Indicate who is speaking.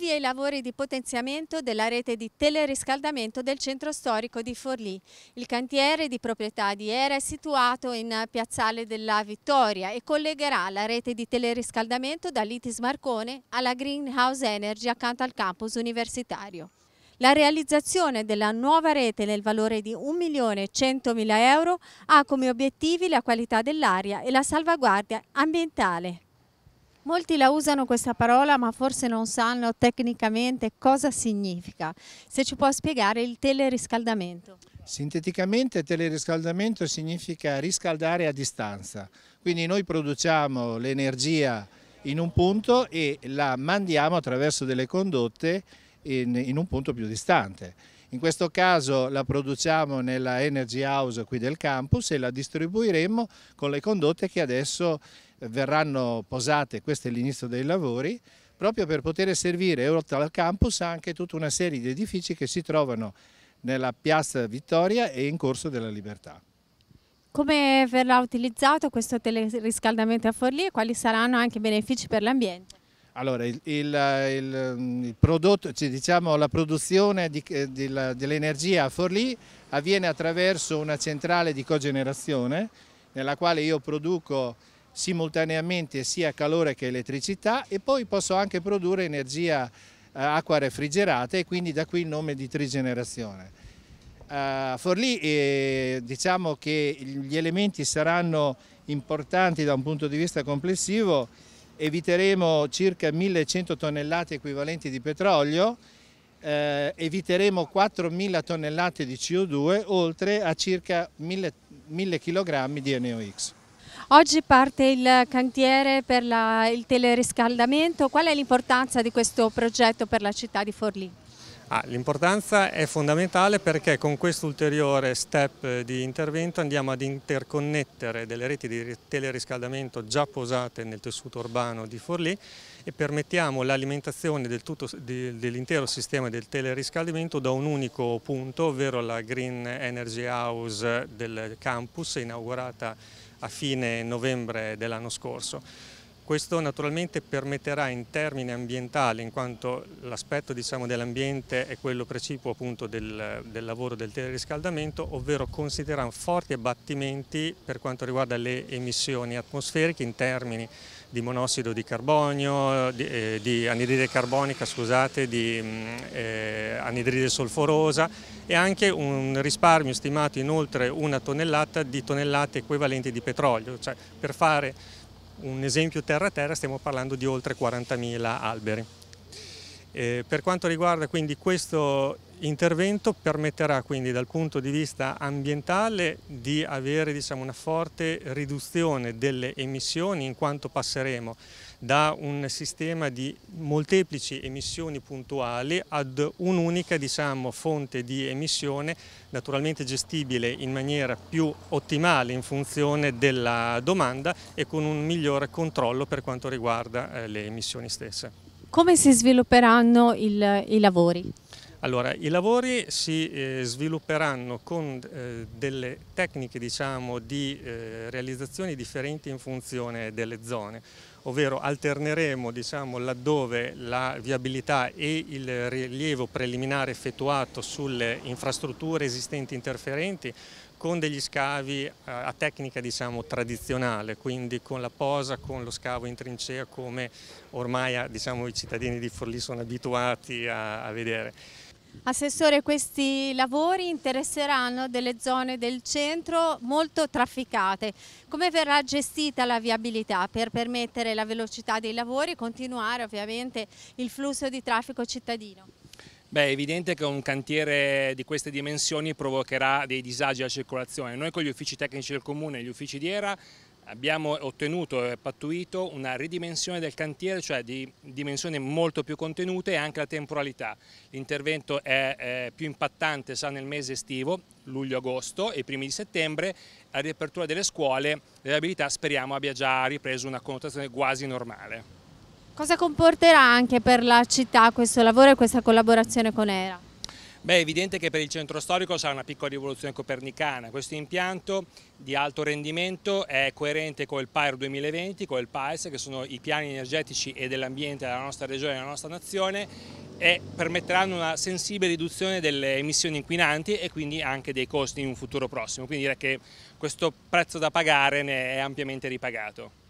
Speaker 1: Avvia i lavori di potenziamento della rete di teleriscaldamento del centro storico di Forlì. Il cantiere di proprietà di ERA è situato in Piazzale della Vittoria e collegherà la rete di teleriscaldamento dall'Itis Marcone alla Greenhouse Energy accanto al campus universitario. La realizzazione della nuova rete nel valore di 1.100.000 euro ha come obiettivi la qualità dell'aria e la salvaguardia ambientale. Molti la usano questa parola ma forse non sanno tecnicamente cosa significa. Se ci può spiegare il teleriscaldamento.
Speaker 2: Sinteticamente teleriscaldamento significa riscaldare a distanza, quindi noi produciamo l'energia in un punto e la mandiamo attraverso delle condotte in, in un punto più distante. In questo caso la produciamo nella Energy House qui del campus e la distribuiremo con le condotte che adesso verranno posate, questo è l'inizio dei lavori, proprio per poter servire oltre al campus anche tutta una serie di edifici che si trovano nella piazza Vittoria e in corso della Libertà.
Speaker 1: Come verrà utilizzato questo teleriscaldamento a Forlì e quali saranno anche i benefici per l'ambiente?
Speaker 2: Allora, il, il, il, il prodotto, cioè, diciamo, la produzione di, eh, di, dell'energia a Forlì avviene attraverso una centrale di cogenerazione nella quale io produco simultaneamente sia calore che elettricità e poi posso anche produrre energia eh, acqua refrigerata e quindi da qui il nome di trigenerazione. A eh, Forlì eh, diciamo che gli elementi saranno importanti da un punto di vista complessivo, eviteremo circa 1100 tonnellate equivalenti di petrolio, eh, eviteremo 4.000 tonnellate di CO2 oltre a circa 1.000 kg di NOx.
Speaker 1: Oggi parte il cantiere per la, il teleriscaldamento, qual è l'importanza di questo progetto per la città di Forlì?
Speaker 3: Ah, L'importanza è fondamentale perché con questo ulteriore step eh, di intervento andiamo ad interconnettere delle reti di teleriscaldamento già posate nel tessuto urbano di Forlì e permettiamo l'alimentazione dell'intero sistema del teleriscaldamento da un unico punto, ovvero la Green Energy House del campus inaugurata a fine novembre dell'anno scorso. Questo naturalmente permetterà in termini ambientali, in quanto l'aspetto diciamo, dell'ambiente è quello precipuo appunto del, del lavoro del teleriscaldamento, ovvero considera forti abbattimenti per quanto riguarda le emissioni atmosferiche in termini di monossido di carbonio, di, eh, di anidride carbonica, scusate, di mm, eh, anidride solforosa e anche un risparmio stimato in oltre una tonnellata di tonnellate equivalenti di petrolio, cioè per fare un esempio terra-terra stiamo parlando di oltre 40.000 alberi. Eh, per quanto riguarda quindi questo intervento permetterà quindi dal punto di vista ambientale di avere diciamo, una forte riduzione delle emissioni in quanto passeremo da un sistema di molteplici emissioni puntuali ad un'unica diciamo, fonte di emissione naturalmente gestibile in maniera più ottimale in funzione della domanda e con un migliore controllo per quanto riguarda eh, le emissioni stesse.
Speaker 1: Come si svilupperanno il, i lavori?
Speaker 3: Allora, i lavori si eh, svilupperanno con eh, delle tecniche diciamo, di eh, realizzazione differenti in funzione delle zone ovvero alterneremo diciamo, laddove la viabilità e il rilievo preliminare effettuato sulle infrastrutture esistenti interferenti con degli scavi eh, a tecnica diciamo, tradizionale, quindi con la posa, con lo scavo in trincea come ormai diciamo, i cittadini di Forlì sono abituati a, a vedere.
Speaker 1: Assessore, questi lavori interesseranno delle zone del centro molto trafficate. Come verrà gestita la viabilità per permettere la velocità dei lavori e continuare ovviamente il flusso di traffico cittadino?
Speaker 4: Beh, è evidente che un cantiere di queste dimensioni provocherà dei disagi alla circolazione. Noi con gli uffici tecnici del comune e gli uffici di ERA abbiamo ottenuto e pattuito una ridimensione del cantiere, cioè di dimensioni molto più contenute e anche la temporalità. L'intervento è, è più impattante, sa, nel mese estivo, luglio-agosto e primi di settembre, la riapertura delle scuole, l'abilità speriamo abbia già ripreso una connotazione quasi normale.
Speaker 1: Cosa comporterà anche per la città questo lavoro e questa collaborazione con ERA?
Speaker 4: Beh, è evidente che per il centro storico sarà una piccola rivoluzione copernicana. Questo impianto di alto rendimento è coerente con il PAER 2020, con il PAES, che sono i piani energetici e dell'ambiente della nostra regione e della nostra nazione e permetteranno una sensibile riduzione delle emissioni inquinanti e quindi anche dei costi in un futuro prossimo. Quindi direi che questo prezzo da pagare ne è ampiamente ripagato.